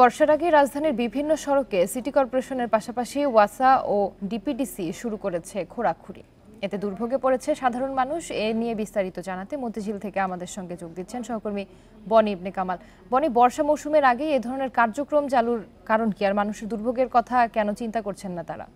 বর্ষার আগে রাজধানীর বিভিন্ন সড়কে সিটি কর্পোরেশনের পাশাপাশি ওয়াসা ও ডিপিডিসি শুরু করেছে খোরাখুরি এতে দুর্ভোগে পড়েছে সাধারণ মানুষ এ নিয়ে বিস্তারিত জানাতে মতিঝিল থেকে আমাদের সঙ্গে যোগ দিচ্ছেন সহকর্মী বনি ইবনে কামাল বনি বর্ষা মৌসুমের আগে এ ধরনের কার্যক্রম চালুর কারণ কি আর মানুষের দুর্ভোগের কথা কেন চিন্তা করছেন না তারা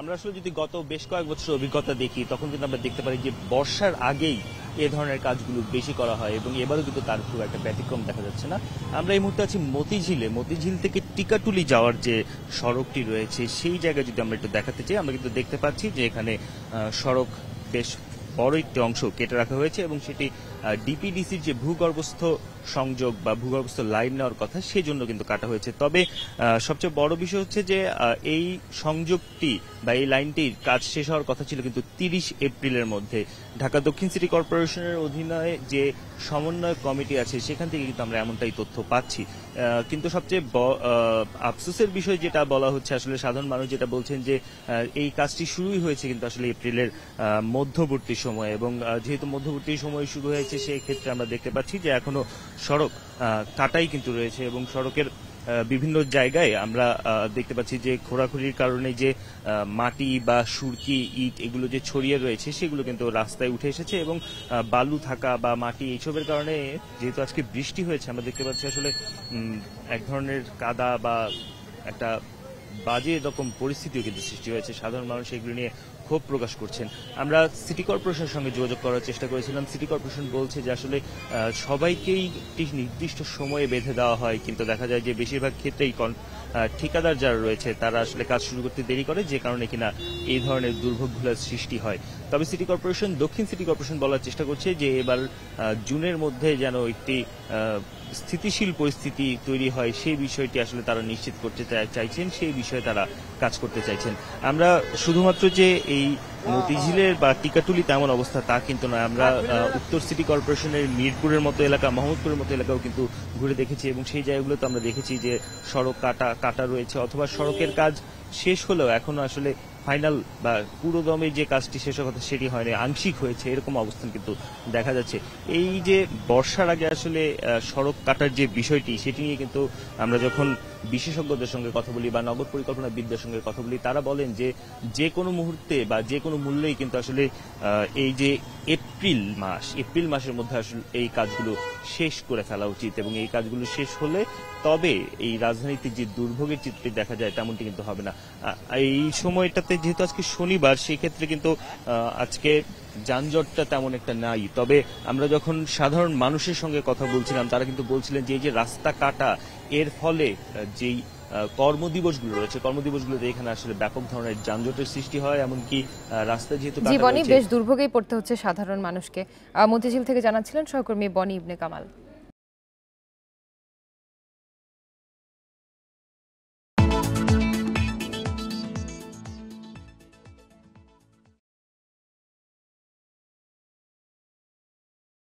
আমরা আসলে যদি গত বেশ কয়েক বছর অভিজ্ঞতা দেখি তখন কিন্তু আমরা দেখতে পারি যে বর্ষার আগেই এ ধরনের কাজগুলো বেশি করা হয় এবং এবারও কিন্তু তার খুব একটা ব্যতিক্রম দেখা যাচ্ছে না আমরা এই মুহূর্তে আছি মতিঝিলে মতিঝিল থেকে টিকাটুলি যাওয়ার যে সড়কটি রয়েছে সেই জায়গায় যদি আমরা একটু দেখাতে চাই আমরা কিন্তু দেখতে পাচ্ছি যে এখানে সড়ক বেশ বড় একটি অংশ কেটে রাখা হয়েছে এবং সেটি ডিপিডিসির যে ভূগর্ভস্থ সংযোগ বা ভূগর্ভস্থ লাইন নেওয়ার কথা সেজন্য কিন্তু কাটা হয়েছে তবে সবচেয়ে বড় বিষয় হচ্ছে যে এই সংযোগটি বা এই লাইনটির কাজ শেষ হওয়ার কথা ছিল কিন্তু তিরিশ এপ্রিলের মধ্যে ঢাকা দক্ষিণ সিটি কর্পোরেশনের অধীনে যে সমন্বয় কমিটি আছে সেখান থেকে কিন্তু আমরা এমনটাই তথ্য পাচ্ছি কিন্তু সবচেয়ে আফসোসের বিষয় যেটা বলা হচ্ছে আসলে সাধারণ মানুষ যেটা বলছেন যে এই কাজটি শুরুই হয়েছে কিন্তু আসলে এপ্রিলের মধ্যবর্তী সময় এবং যেহেতু মধ্যবর্তী সময় শুরু হয়েছে সেই ক্ষেত্রে আমরা দেখতে পাচ্ছি যে এখনো সড়ক কাটাই কিন্তু রয়েছে এবং সড়কের বিভিন্ন জায়গায় আমরা দেখতে পাচ্ছি যে খোরাখুরির কারণে যে মাটি বা সুরকি ইট এগুলো যে ছড়িয়ে রয়েছে সেগুলো কিন্তু রাস্তায় উঠে এসেছে এবং বালু থাকা বা মাটি এইসবের কারণে যেহেতু আজকে বৃষ্টি হয়েছে আমরা দেখতে পাচ্ছি আসলে এক ধরনের কাদা বা একটা বাজে রকম পরিস্থিতিও কিন্তু সৃষ্টি হয়েছে সাধারণ মানুষ এগুলো নিয়ে ক্ষোভ প্রকাশ করছেন আমরা সিটি কর্পোরেশনের সঙ্গে যোগাযোগ করার চেষ্টা করেছিলাম সিটি কর্পোরেশন বলছে যে আসলে সবাইকেই একটি নির্দিষ্ট সময়ে বেঁধে দেওয়া হয় কিন্তু দেখা যায় যে বেশিরভাগ ক্ষেত্রেই ঠিকাদার যারা রয়েছে তারা আসলে কাজ শুরু করতে দেরি করে যে কারণে কিনা এই ধরনের দুর্ভোগগুলোর সৃষ্টি হয় তবে সিটি কর্পোরেশন দক্ষিণ সিটি কর্পোরেশন বলার চেষ্টা করছে যে এবার জুনের মধ্যে যেন একটি স্থিতিশীল পরিস্থিতি তৈরি হয় সেই বিষয়টি আসলে তারা নিশ্চিত করতে চাইছেন সেই বিষয়ে তারা কাজ করতে চাইছেন আমরা শুধুমাত্র যে এই এই মতিঝিলের বা টিকাটুলি তেমন অবস্থা তা কিন্তু নয় আমরা উত্তর সিটি কর্পোরেশনের মিরপুরের মতো এলাকা মোহাম্মদপুরের মতো এলাকাও কিন্তু ঘুরে দেখেছি এবং সেই জায়গাগুলোতে আমরা দেখেছি যে সড়ক কাটা কাটা রয়েছে অথবা সড়কের কাজ শেষ হলেও এখনো আসলে ফাইনাল বা পুরোদমে যে কাজটি শেষ কথা সেটি হয়নি আংশিক হয়েছে এরকম অবস্থান কিন্তু দেখা যাচ্ছে এই যে বর্ষার আগে আসলে সড়ক কাটার যে বিষয়টি সেটি নিয়ে কিন্তু আমরা যখন বিশেষজ্ঞদের সঙ্গে কথা বলি বা নগর বিদ্যার সঙ্গে কথা বলি তারা বলেন যে যে কোনো মুহূর্তে বা যে কোনো মূল্যেই কিন্তু আসলে এই যে এপ্রিল মাস এপ্রিল মাসের মধ্যে আসলে এই কাজগুলো শেষ করে ফেলা উচিত এবং এই কাজগুলো শেষ হলে তবে এই রাজধানীতে যে দুর্ভোগের চিত্রে দেখা যায় তেমনটি কিন্তু হবে না এই সময়টাতে যেহেতু আজকে শনিবার সেক্ষেত্রে কিন্তু আজকে যানজটটা তেমন একটা নাই তবে আমরা যখন সাধারণ মানুষের সঙ্গে কথা বলছিলাম তারা কিন্তু বলছিলেন যে এই যে রাস্তা কাটা এর ফলে যেই কর্মদিবসগুলো রয়েছে কর্মদিবসগুলোতে এখানে আসলে ব্যাপক ধরনের যানজটের সৃষ্টি হয় এমনকি রাস্তা যেহেতু জীবনে বেশ দুর্ভোগেই পড়তে হচ্ছে সাধারণ মানুষকে মতিঝিল থেকে জানাচ্ছিলেন সহকর্মী বনি ইবনে কামাল